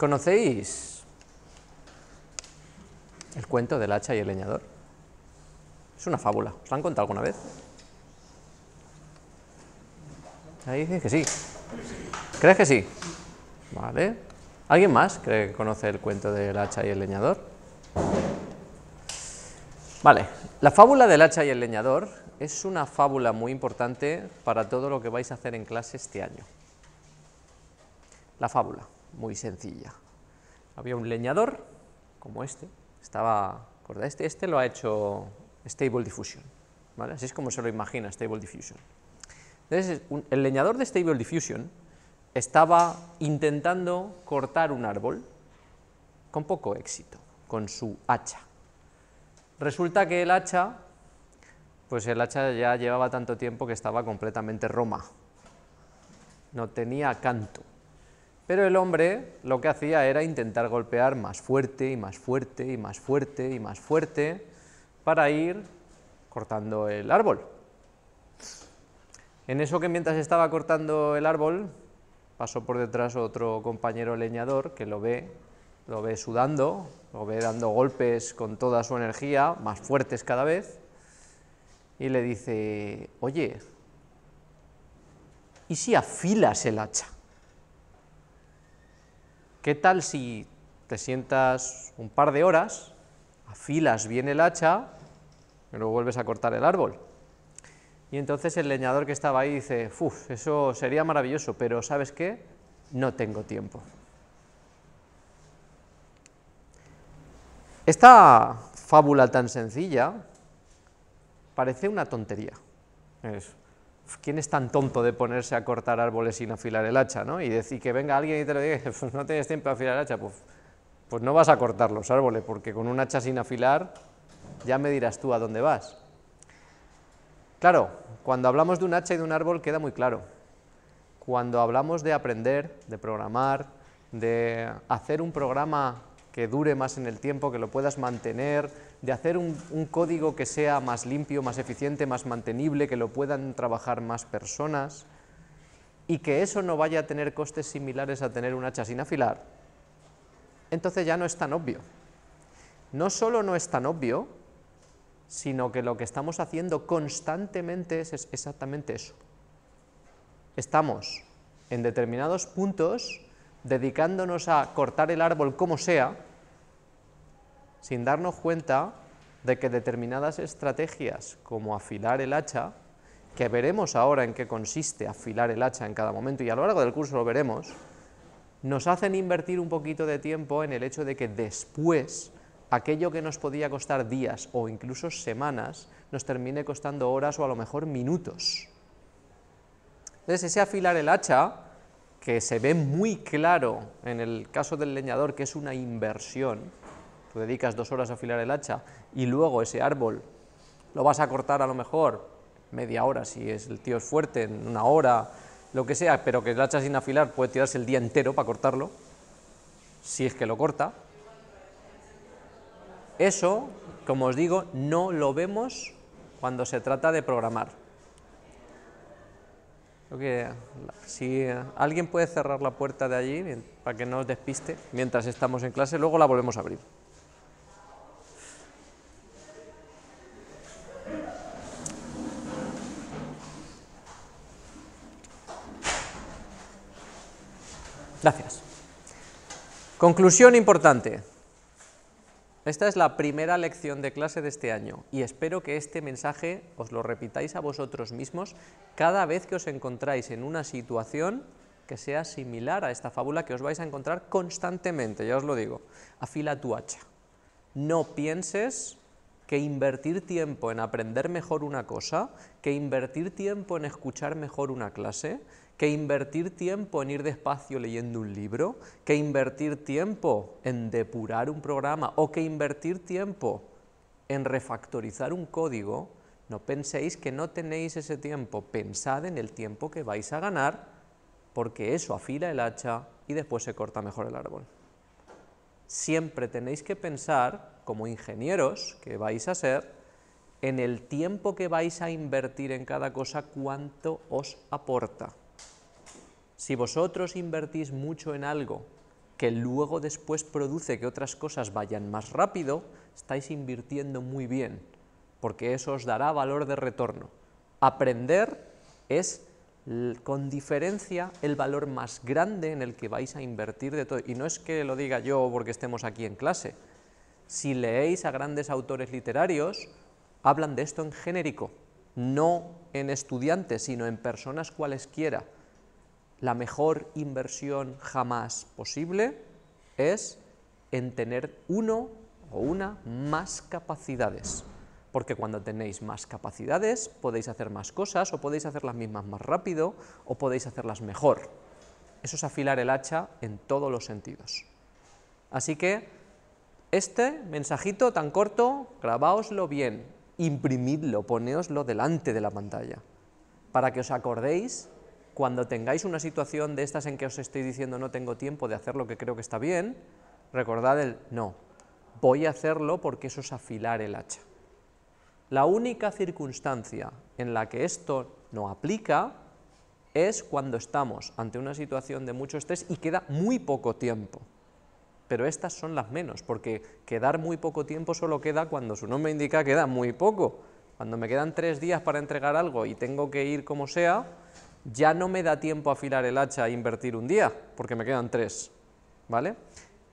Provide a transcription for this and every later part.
¿Conocéis el cuento del hacha y el leñador? Es una fábula. ¿Os la han contado alguna vez? Ahí que sí. ¿Crees que sí? Vale. ¿Alguien más cree que conoce el cuento del hacha y el leñador? Vale. La fábula del hacha y el leñador es una fábula muy importante para todo lo que vais a hacer en clase este año. La fábula muy sencilla. Había un leñador, como este, estaba, Este, este lo ha hecho Stable Diffusion, ¿vale? Así es como se lo imagina Stable Diffusion. Entonces, el leñador de Stable Diffusion estaba intentando cortar un árbol con poco éxito, con su hacha. Resulta que el hacha, pues el hacha ya llevaba tanto tiempo que estaba completamente roma, no tenía canto, pero el hombre lo que hacía era intentar golpear más fuerte y más fuerte y más fuerte y más fuerte para ir cortando el árbol. En eso que mientras estaba cortando el árbol, pasó por detrás otro compañero leñador que lo ve, lo ve sudando, lo ve dando golpes con toda su energía, más fuertes cada vez, y le dice, oye, ¿y si afilas el hacha? ¿Qué tal si te sientas un par de horas, afilas bien el hacha, y luego vuelves a cortar el árbol? Y entonces el leñador que estaba ahí dice, uff, eso sería maravilloso, pero ¿sabes qué? No tengo tiempo. Esta fábula tan sencilla parece una tontería. ¿quién es tan tonto de ponerse a cortar árboles sin afilar el hacha? Y decir que venga alguien y te lo diga, pues no tienes tiempo a afilar el hacha, pues, pues no vas a cortar los árboles, porque con un hacha sin afilar ya me dirás tú a dónde vas. Claro, cuando hablamos de un hacha y de un árbol queda muy claro. Cuando hablamos de aprender, de programar, de hacer un programa que dure más en el tiempo, que lo puedas mantener, de hacer un, código que sea más limpio, más eficiente, más mantenible, que lo puedan trabajar más personas y que eso no vaya a tener costes similares a tener una hacha sin afilar, entonces ya no es tan obvio. No solo no es tan obvio, sino que lo que estamos haciendo constantemente es exactamente eso. Estamos en determinados puntos dedicándonos a cortar el árbol como sea, sin darnos cuenta de que determinadas estrategias como afilar el hacha, que veremos ahora en qué consiste afilar el hacha en cada momento y a lo largo del curso lo veremos, nos hacen invertir un poquito de tiempo en el hecho de que después aquello que nos podía costar días o incluso semanas nos termine costando horas o a lo mejor minutos. Entonces ese afilar el hacha, que se ve muy claro en el caso del leñador que es una inversión, tú dedicas dos horas a afilar el hacha y luego ese árbol lo vas a cortar a lo mejor media hora, si es, el tío es fuerte, en una hora, lo que sea, pero que el hacha sin afilar puede tirarse el día entero para cortarlo, si es que lo corta. Eso, como os digo, no lo vemos cuando se trata de programar. si alguien puede cerrar la puerta de allí para que no os despiste mientras estamos en clase, luego la volvemos a abrir. Gracias. Conclusión importante. Esta es la primera lección de clase de este año y espero que este mensaje os lo repitáis a vosotros mismos cada vez que os encontráis en una situación que sea similar a esta fábula que os vais a encontrar constantemente, ya os lo digo. Afila tu hacha. No pienses que invertir tiempo en aprender mejor una cosa, que invertir tiempo en escuchar mejor una clase, que invertir tiempo en ir despacio leyendo un libro, que invertir tiempo en depurar un programa o que invertir tiempo en refactorizar un código, no penséis que no tenéis ese tiempo, pensad en el tiempo que vais a ganar, porque eso afila el hacha y después se corta mejor el árbol. Siempre tenéis que pensar, como ingenieros que vais a ser, en el tiempo que vais a invertir en cada cosa, cuánto os aporta. Si vosotros invertís mucho en algo que luego después produce que otras cosas vayan más rápido, estáis invirtiendo muy bien, porque eso os dará valor de retorno. Aprender es con diferencia el valor más grande en el que vais a invertir de todo. Y no es que lo diga yo porque estemos aquí en clase. Si leéis a grandes autores literarios, hablan de esto en genérico, no en estudiantes, sino en personas cualesquiera la mejor inversión jamás posible es en tener uno o una más capacidades. Porque cuando tenéis más capacidades podéis hacer más cosas o podéis hacer las mismas más rápido o podéis hacerlas mejor. Eso es afilar el hacha en todos los sentidos. Así que este mensajito tan corto, grabáoslo bien, imprimidlo, poneoslo delante de la pantalla, para que os acordéis cuando tengáis una situación de estas en que os estoy diciendo no tengo tiempo de hacer lo que creo que está bien, recordad el no, voy a hacerlo porque eso es afilar el hacha. La única circunstancia en la que esto no aplica es cuando estamos ante una situación de mucho estrés y queda muy poco tiempo. Pero estas son las menos, porque quedar muy poco tiempo solo queda cuando su nombre indica queda muy poco. Cuando me quedan tres días para entregar algo y tengo que ir como sea, ya no me da tiempo a afilar el hacha e invertir un día, porque me quedan tres, ¿vale?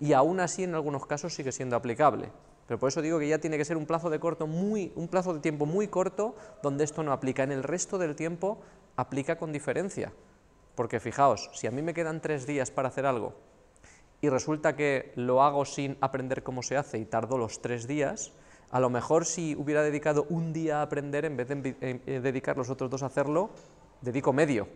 Y aún así, en algunos casos, sigue siendo aplicable. Pero por eso digo que ya tiene que ser un plazo de, corto muy, un plazo de tiempo muy corto donde esto no aplica. En el resto del tiempo aplica con diferencia. Porque fijaos, si a mí me quedan tres días para hacer algo y resulta que lo hago sin aprender cómo se hace y tardo los tres días, a lo mejor si hubiera dedicado un día a aprender en vez de eh, dedicar los otros dos a hacerlo, dedico medio.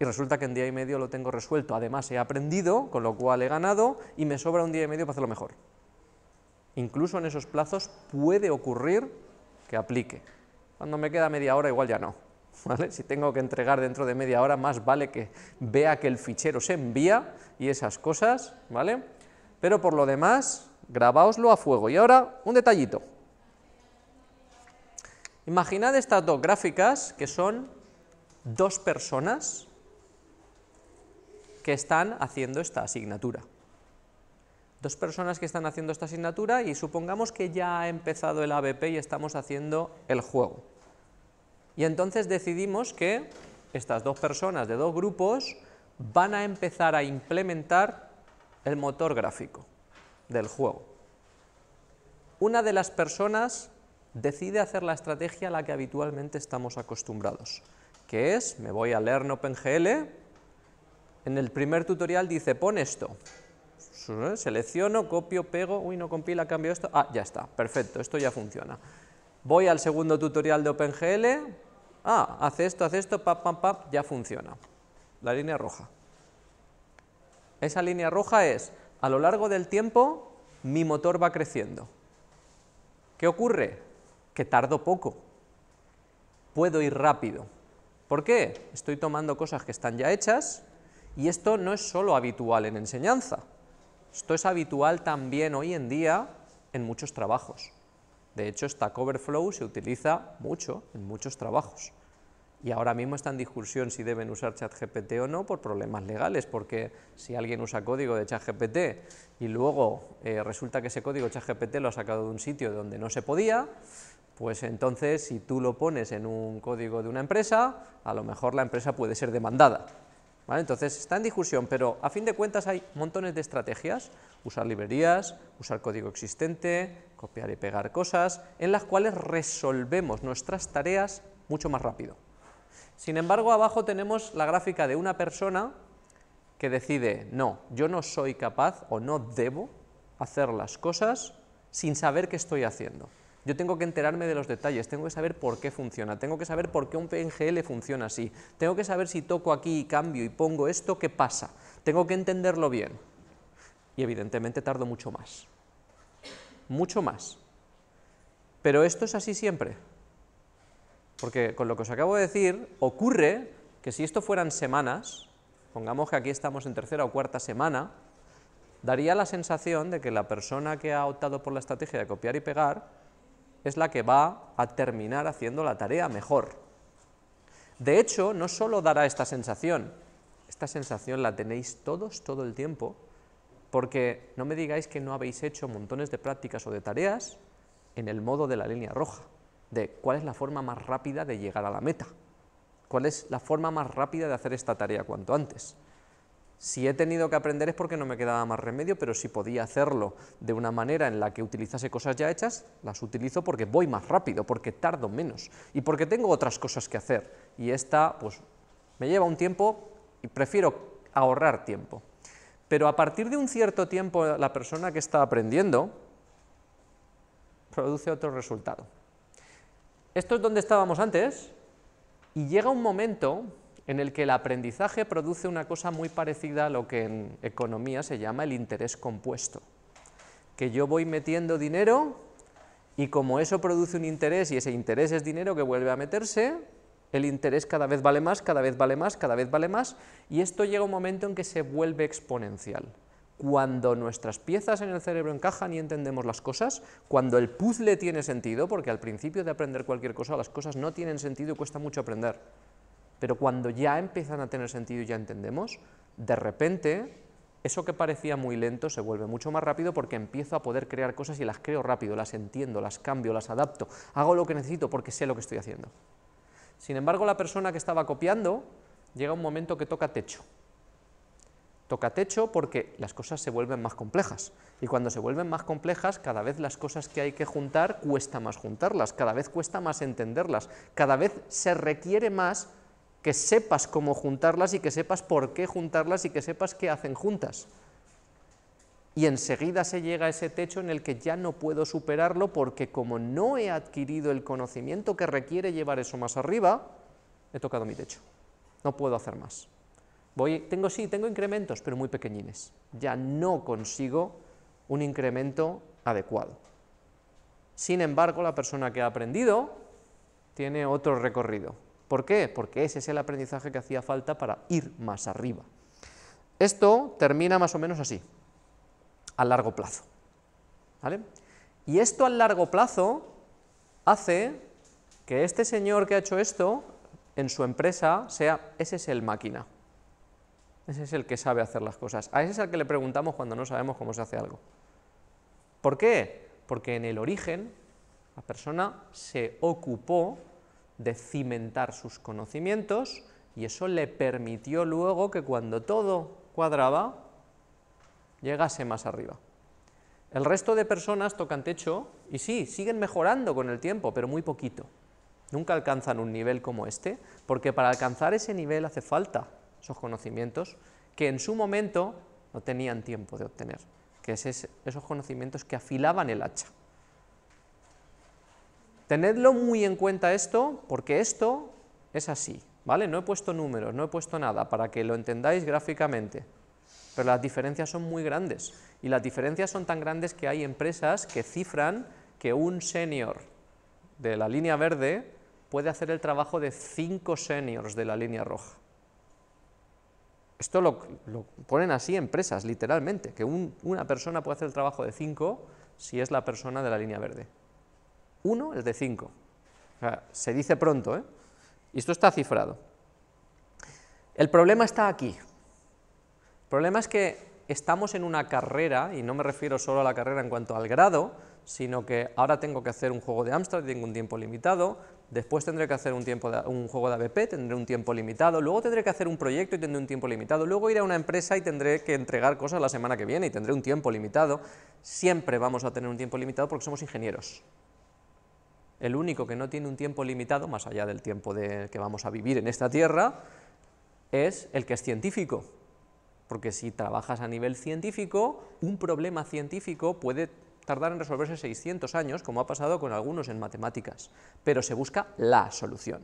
Y resulta que en día y medio lo tengo resuelto. Además he aprendido, con lo cual he ganado, y me sobra un día y medio para hacerlo mejor. Incluso en esos plazos puede ocurrir que aplique. Cuando me queda media hora igual ya no. ¿Vale? Si tengo que entregar dentro de media hora, más vale que vea que el fichero se envía y esas cosas, ¿vale? Pero por lo demás, grabaoslo a fuego. Y ahora, un detallito. Imaginad estas dos gráficas que son dos personas que están haciendo esta asignatura. Dos personas que están haciendo esta asignatura y supongamos que ya ha empezado el ABP y estamos haciendo el juego. Y entonces decidimos que estas dos personas de dos grupos van a empezar a implementar el motor gráfico del juego. Una de las personas decide hacer la estrategia a la que habitualmente estamos acostumbrados. ¿Qué es, me voy a learn OpenGL, en el primer tutorial dice, pon esto, eh, selecciono, copio, pego, uy, no compila, cambio esto, ah, ya está, perfecto, esto ya funciona. Voy al segundo tutorial de OpenGL, ah, hace esto, hace esto, pap, pap, pap, ya funciona. La línea roja. Esa línea roja es, a lo largo del tiempo, mi motor va creciendo. ¿Qué ocurre? Que tardo poco, puedo ir rápido. ¿Por qué? Estoy tomando cosas que están ya hechas y esto no es solo habitual en enseñanza. Esto es habitual también hoy en día en muchos trabajos. De hecho, Stack Overflow se utiliza mucho en muchos trabajos. Y ahora mismo está en discusión si deben usar ChatGPT o no por problemas legales, porque si alguien usa código de ChatGPT y luego eh, resulta que ese código ChatGPT lo ha sacado de un sitio donde no se podía, pues entonces si tú lo pones en un código de una empresa, a lo mejor la empresa puede ser demandada. ¿Vale? Entonces está en discusión, pero a fin de cuentas hay montones de estrategias, usar librerías, usar código existente, copiar y pegar cosas, en las cuales resolvemos nuestras tareas mucho más rápido. Sin embargo, abajo tenemos la gráfica de una persona que decide, no, yo no soy capaz o no debo hacer las cosas sin saber qué estoy haciendo. Yo tengo que enterarme de los detalles, tengo que saber por qué funciona, tengo que saber por qué un PNGL funciona así, tengo que saber si toco aquí y cambio y pongo esto, ¿qué pasa? Tengo que entenderlo bien. Y evidentemente tardo mucho más. Mucho más. Pero esto es así siempre. Porque con lo que os acabo de decir, ocurre que si esto fueran semanas, pongamos que aquí estamos en tercera o cuarta semana, daría la sensación de que la persona que ha optado por la estrategia de copiar y pegar es la que va a terminar haciendo la tarea mejor. De hecho, no solo dará esta sensación, esta sensación la tenéis todos todo el tiempo, porque no me digáis que no habéis hecho montones de prácticas o de tareas en el modo de la línea roja, de cuál es la forma más rápida de llegar a la meta, cuál es la forma más rápida de hacer esta tarea cuanto antes. Si he tenido que aprender es porque no me quedaba más remedio, pero si podía hacerlo de una manera en la que utilizase cosas ya hechas, las utilizo porque voy más rápido, porque tardo menos y porque tengo otras cosas que hacer. Y esta, pues, me lleva un tiempo y prefiero ahorrar tiempo. Pero a partir de un cierto tiempo, la persona que está aprendiendo produce otro resultado. Esto es donde estábamos antes y llega un momento en el que el aprendizaje produce una cosa muy parecida a lo que en economía se llama el interés compuesto. Que yo voy metiendo dinero y como eso produce un interés y ese interés es dinero que vuelve a meterse, el interés cada vez vale más, cada vez vale más, cada vez vale más, y esto llega un momento en que se vuelve exponencial. Cuando nuestras piezas en el cerebro encajan y entendemos las cosas, cuando el puzzle tiene sentido, porque al principio de aprender cualquier cosa las cosas no tienen sentido y cuesta mucho aprender, pero cuando ya empiezan a tener sentido y ya entendemos, de repente eso que parecía muy lento se vuelve mucho más rápido porque empiezo a poder crear cosas y las creo rápido, las entiendo, las cambio, las adapto, hago lo que necesito porque sé lo que estoy haciendo. Sin embargo, la persona que estaba copiando llega un momento que toca techo. Toca techo porque las cosas se vuelven más complejas. Y cuando se vuelven más complejas, cada vez las cosas que hay que juntar cuesta más juntarlas, cada vez cuesta más entenderlas, cada vez se requiere más que sepas cómo juntarlas y que sepas por qué juntarlas y que sepas qué hacen juntas. Y enseguida se llega a ese techo en el que ya no puedo superarlo porque como no he adquirido el conocimiento que requiere llevar eso más arriba, he tocado mi techo. No puedo hacer más. Voy, tengo sí, tengo incrementos, pero muy pequeñines. Ya no consigo un incremento adecuado. Sin embargo, la persona que ha aprendido tiene otro recorrido, ¿Por qué? Porque ese es el aprendizaje que hacía falta para ir más arriba. Esto termina más o menos así, a largo plazo. Y esto a largo plazo hace que este señor que ha hecho esto en su empresa sea, ese es el máquina. Ese es el que sabe hacer las cosas. A ese es el que le preguntamos cuando no sabemos cómo se hace algo. ¿Por qué? Porque en el origen la persona se ocupó de cimentar sus conocimientos y eso le permitió luego que cuando todo cuadraba, llegase más arriba. El resto de personas tocan techo y sí, siguen mejorando con el tiempo, pero muy poquito. Nunca alcanzan un nivel como este, porque para alcanzar ese nivel hace falta esos conocimientos que en su momento no tenían tiempo de obtener, que es esos conocimientos que afilaban el hacha. Tenedlo muy en cuenta esto, porque esto es así, ¿vale? No he puesto números, no he puesto nada, para que lo entendáis gráficamente. Pero las diferencias son muy grandes, y las diferencias son tan grandes que hay empresas que cifran que un senior de la línea verde puede hacer el trabajo de cinco seniors de la línea roja. Esto lo, ponen así empresas, literalmente, que una persona puede hacer el trabajo de cinco si es la persona de la línea verde. Uno, es de 5. se dice pronto, ¿eh? Y esto está cifrado. El problema está aquí. El problema es que estamos en una carrera, y no me refiero solo a la carrera en cuanto al grado, sino que ahora tengo que hacer un juego de Amstrad, y tengo un tiempo limitado, después tendré que hacer un, un juego de ABP, tendré un tiempo limitado, luego tendré que hacer un proyecto y tendré un tiempo limitado, luego iré a una empresa y tendré que entregar cosas la semana que viene y tendré un tiempo limitado. Siempre vamos a tener un tiempo limitado porque somos ingenieros el único que no tiene un tiempo limitado, más allá del tiempo de, que vamos a vivir en esta Tierra, es el que es científico. Porque si trabajas a nivel científico, un problema científico puede tardar en resolverse 600 años, como ha pasado con algunos en matemáticas, pero se busca la solución.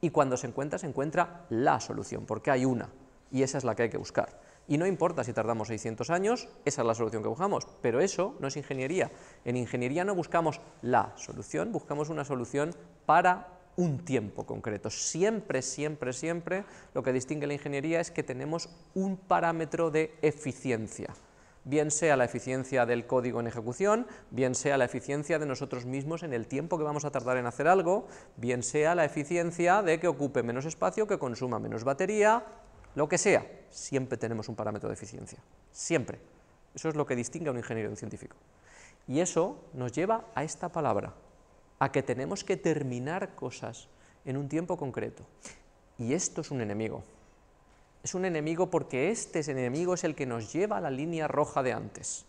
Y cuando se encuentra, se encuentra la solución, porque hay una, y esa es la que hay que buscar y no importa si tardamos 600 años, esa es la solución que buscamos, pero eso no es ingeniería. En ingeniería no buscamos la solución, buscamos una solución para un tiempo concreto. Siempre, siempre, siempre lo que distingue la ingeniería es que tenemos un parámetro de eficiencia bien sea la eficiencia del código en ejecución, bien sea la eficiencia de nosotros mismos en el tiempo que vamos a tardar en hacer algo, bien sea la eficiencia de que ocupe menos espacio, que consuma menos batería, lo que sea, siempre tenemos un parámetro de eficiencia, siempre. Eso es lo que distingue a un ingeniero de un científico. Y eso nos lleva a esta palabra, a que tenemos que terminar cosas en un tiempo concreto. Y esto es un enemigo. Es un enemigo porque este enemigo es el que nos lleva a la línea roja de antes.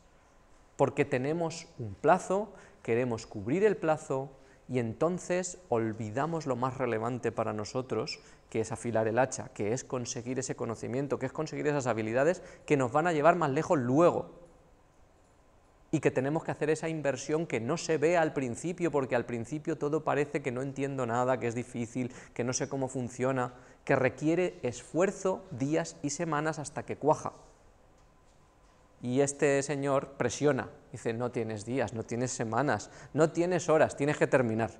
Porque tenemos un plazo, queremos cubrir el plazo, y entonces olvidamos lo más relevante para nosotros, que es afilar el hacha, que es conseguir ese conocimiento, que es conseguir esas habilidades que nos van a llevar más lejos luego. Y que tenemos que hacer esa inversión que no se ve al principio, porque al principio todo parece que no entiendo nada, que es difícil, que no sé cómo funciona, que requiere esfuerzo días y semanas hasta que cuaja. Y este señor presiona, dice, no tienes días, no tienes semanas, no tienes horas, tienes que terminar.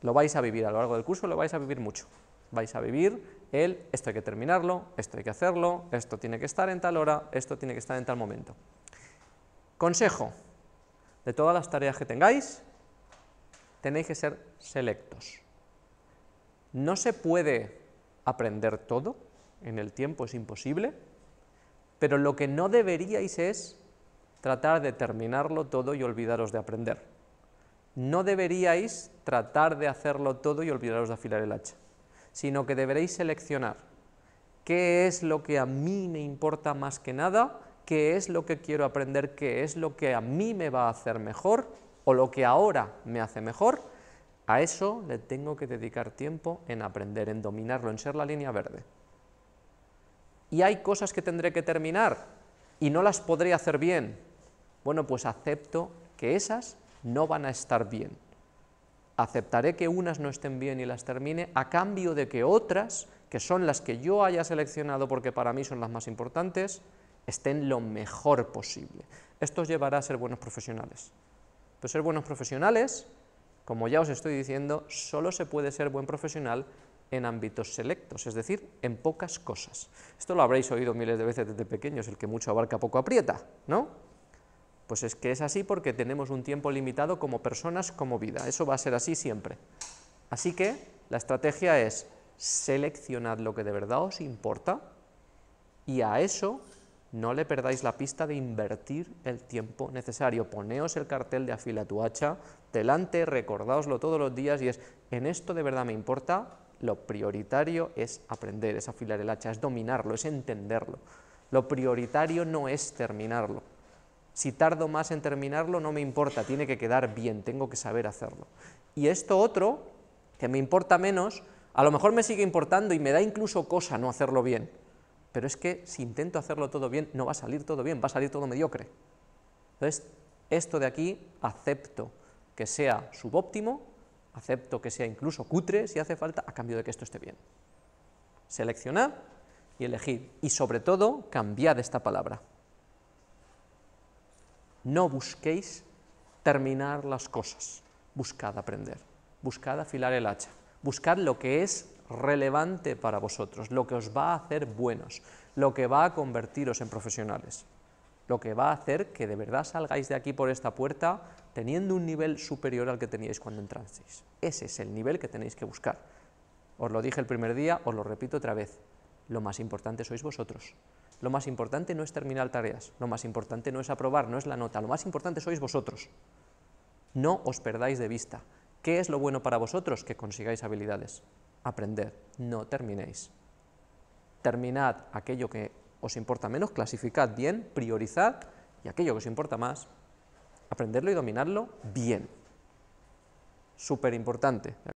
Lo vais a vivir a lo largo del curso, lo vais a vivir mucho. Vais a vivir el, esto hay que terminarlo, esto hay que hacerlo, esto tiene que estar en tal hora, esto tiene que estar en tal momento. Consejo, de todas las tareas que tengáis, tenéis que ser selectos. No se puede aprender todo, en el tiempo es imposible, pero lo que no deberíais es tratar de terminarlo todo y olvidaros de aprender. No deberíais tratar de hacerlo todo y olvidaros de afilar el hacha, sino que deberéis seleccionar qué es lo que a mí me importa más que nada, qué es lo que quiero aprender, qué es lo que a mí me va a hacer mejor o lo que ahora me hace mejor, a eso le tengo que dedicar tiempo en aprender, en dominarlo, en ser la línea verde y hay cosas que tendré que terminar y no las podré hacer bien. Bueno, pues acepto que esas no van a estar bien. Aceptaré que unas no estén bien y las termine a cambio de que otras, que son las que yo haya seleccionado porque para mí son las más importantes, estén lo mejor posible. Esto os llevará a ser buenos profesionales. Pues ser buenos profesionales, como ya os estoy diciendo, solo se puede ser buen profesional en ámbitos selectos, es decir, en pocas cosas. Esto lo habréis oído miles de veces desde pequeños, el que mucho abarca poco aprieta, ¿no? Pues es que es así porque tenemos un tiempo limitado como personas, como vida. Eso va a ser así siempre. Así que la estrategia es seleccionad lo que de verdad os importa y a eso no le perdáis la pista de invertir el tiempo necesario. Poneos el cartel de afila tu hacha delante, recordáoslo todos los días y es, en esto de verdad me importa, lo prioritario es aprender, es afilar el hacha, es dominarlo, es entenderlo. Lo prioritario no es terminarlo. Si tardo más en terminarlo, no me importa, tiene que quedar bien, tengo que saber hacerlo. Y esto otro, que me importa menos, a lo mejor me sigue importando y me da incluso cosa no hacerlo bien. Pero es que si intento hacerlo todo bien, no va a salir todo bien, va a salir todo mediocre. Entonces, esto de aquí acepto que sea subóptimo acepto que sea incluso cutre si hace falta, a cambio de que esto esté bien. Seleccionad y elegid, y sobre todo, cambiad esta palabra. No busquéis terminar las cosas, buscad aprender, buscad afilar el hacha, buscad lo que es relevante para vosotros, lo que os va a hacer buenos, lo que va a convertiros en profesionales lo que va a hacer que de verdad salgáis de aquí por esta puerta teniendo un nivel superior al que teníais cuando entrasteis. Ese es el nivel que tenéis que buscar. Os lo dije el primer día, os lo repito otra vez. Lo más importante sois vosotros. Lo más importante no es terminar tareas, lo más importante no es aprobar, no es la nota, lo más importante sois vosotros. No os perdáis de vista. ¿Qué es lo bueno para vosotros? Que consigáis habilidades. Aprender. No terminéis. Terminad aquello que os importa menos, clasificad bien, priorizad, y aquello que os importa más, aprenderlo y dominarlo bien. Súper importante.